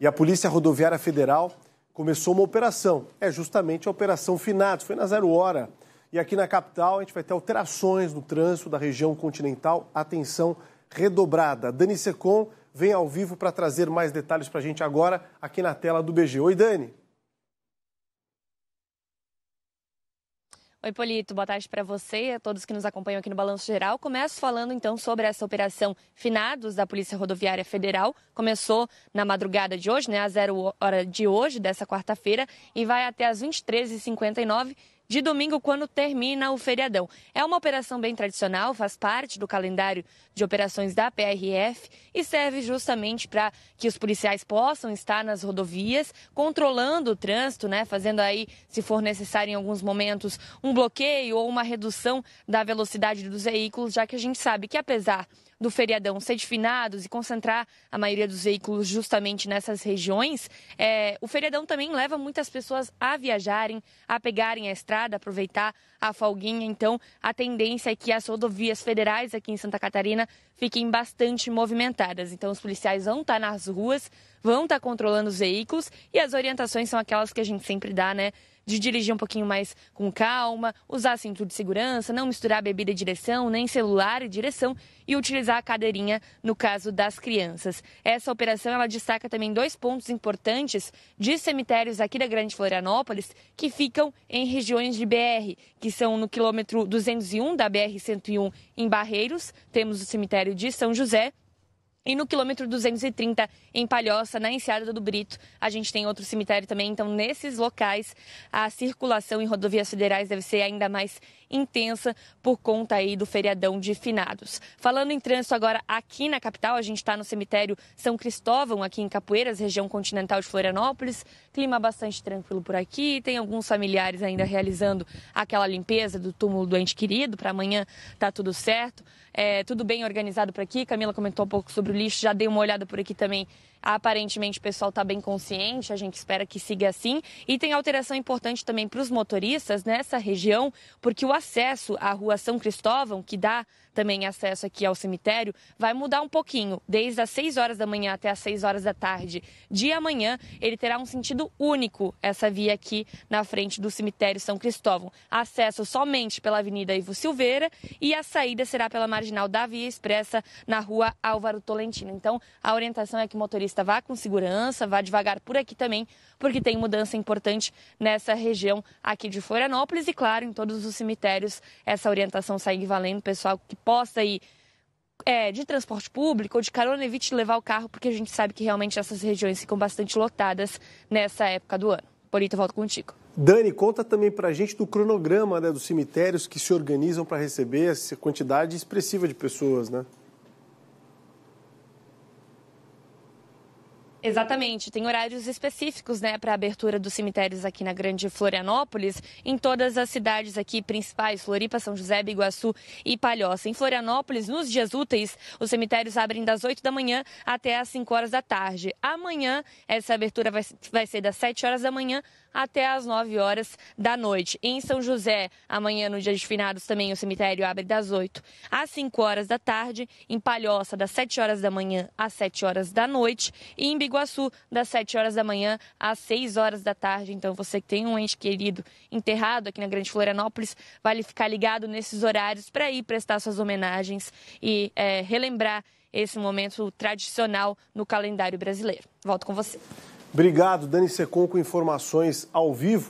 E a Polícia Rodoviária Federal começou uma operação. É justamente a Operação Finados, foi na zero hora. E aqui na capital a gente vai ter alterações no trânsito da região continental. Atenção redobrada. Dani Secom vem ao vivo para trazer mais detalhes para a gente agora aqui na tela do BG. Oi, Dani. Oi, Polito, boa tarde para você e a todos que nos acompanham aqui no Balanço Geral. Começo falando então sobre essa operação Finados da Polícia Rodoviária Federal. Começou na madrugada de hoje, né, às zero hora de hoje, dessa quarta-feira, e vai até às 23h59 de domingo, quando termina o feriadão. É uma operação bem tradicional, faz parte do calendário de operações da PRF e serve justamente para que os policiais possam estar nas rodovias, controlando o trânsito, né? Fazendo aí, se for necessário em alguns momentos, um bloqueio ou uma redução da velocidade dos veículos, já que a gente sabe que apesar do feriadão ser de finados e concentrar a maioria dos veículos justamente nessas regiões, é, o feriadão também leva muitas pessoas a viajarem, a pegarem a estrada estrada, aproveitar a folguinha. Então, a tendência é que as rodovias federais aqui em Santa Catarina fiquem bastante movimentadas. Então, os policiais vão estar tá nas ruas, vão estar tá controlando os veículos e as orientações são aquelas que a gente sempre dá, né? de dirigir um pouquinho mais com calma, usar cinto de segurança, não misturar bebida e direção, nem celular e direção e utilizar a cadeirinha no caso das crianças. Essa operação ela destaca também dois pontos importantes de cemitérios aqui da Grande Florianópolis que ficam em regiões de BR, que são no quilômetro 201 da BR 101 em Barreiros, temos o cemitério de São José e no quilômetro 230, em Palhoça, na Enseada do Brito, a gente tem outro cemitério também. Então, nesses locais, a circulação em rodovias federais deve ser ainda mais intensa por conta aí do feriadão de finados. Falando em trânsito agora aqui na capital, a gente está no cemitério São Cristóvão, aqui em Capoeiras, região continental de Florianópolis. Clima bastante tranquilo por aqui. Tem alguns familiares ainda realizando aquela limpeza do túmulo do ente querido. Para amanhã tá tudo certo. É, tudo bem organizado por aqui. Camila comentou um pouco sobre o lixo, já dei uma olhada por aqui também Aparentemente o pessoal está bem consciente, a gente espera que siga assim. E tem alteração importante também para os motoristas nessa região, porque o acesso à rua São Cristóvão, que dá também acesso aqui ao cemitério, vai mudar um pouquinho. Desde as 6 horas da manhã até as 6 horas da tarde de amanhã, ele terá um sentido único, essa via aqui na frente do cemitério São Cristóvão. Acesso somente pela Avenida Ivo Silveira e a saída será pela marginal da Via Expressa na rua Álvaro Tolentino. Então, a orientação é que o motorista motorista vá com segurança, vá devagar por aqui também, porque tem mudança importante nessa região aqui de Florianópolis e, claro, em todos os cemitérios essa orientação segue valendo. Pessoal que possa ir é, de transporte público ou de carona, evite levar o carro, porque a gente sabe que realmente essas regiões ficam bastante lotadas nessa época do ano. Porito, volto contigo. Dani, conta também para a gente do cronograma né, dos cemitérios que se organizam para receber essa quantidade expressiva de pessoas, né? Exatamente, tem horários específicos né, para a abertura dos cemitérios aqui na Grande Florianópolis, em todas as cidades aqui principais, Floripa, São José, Biguaçu e Palhoça. Em Florianópolis, nos dias úteis, os cemitérios abrem das 8 da manhã até as 5 horas da tarde. Amanhã, essa abertura vai, vai ser das 7 horas da manhã até as 9 horas da noite. Em São José, amanhã, no dia de finados, também o cemitério abre das 8 às 5 horas da tarde. Em Palhoça, das 7 horas da manhã às 7 horas da noite. E em Biguaçu, Iguaçu, das 7 horas da manhã às 6 horas da tarde. Então, você que tem um ente querido enterrado aqui na Grande Florianópolis, vale ficar ligado nesses horários para ir prestar suas homenagens e é, relembrar esse momento tradicional no calendário brasileiro. Volto com você. Obrigado, Dani Secon, com informações ao vivo.